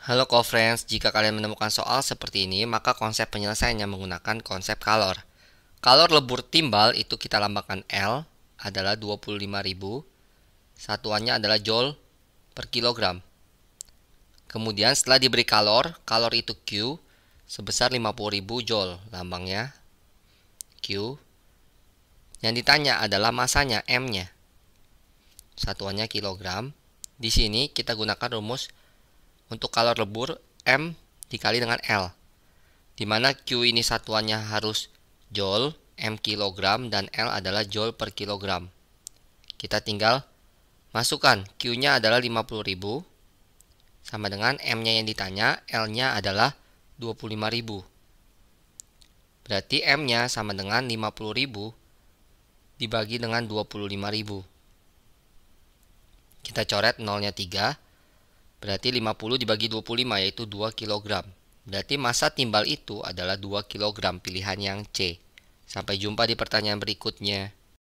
Halo co-friends, jika kalian menemukan soal seperti ini, maka konsep penyelesaiannya menggunakan konsep kalor. Kalor lebur timbal itu kita lambangkan L adalah 25.000, satuannya adalah joule per kilogram. Kemudian setelah diberi kalor, kalor itu Q sebesar 50.000 joule, lambangnya Q. Yang ditanya adalah masanya M-nya. Satuannya kilogram. Di sini kita gunakan rumus untuk kalor lebur, M dikali dengan L. Di mana Q ini satuannya harus Joule, M kilogram, dan L adalah Joule per kilogram. Kita tinggal masukkan Q-nya adalah 50.000 sama dengan M-nya yang ditanya, L-nya adalah 25.000. Berarti M-nya sama dengan 50.000 dibagi dengan 25.000. Kita coret nolnya nya 3, Berarti 50 dibagi 25 yaitu 2 kg. Berarti masa timbal itu adalah 2 kg pilihan yang C. Sampai jumpa di pertanyaan berikutnya.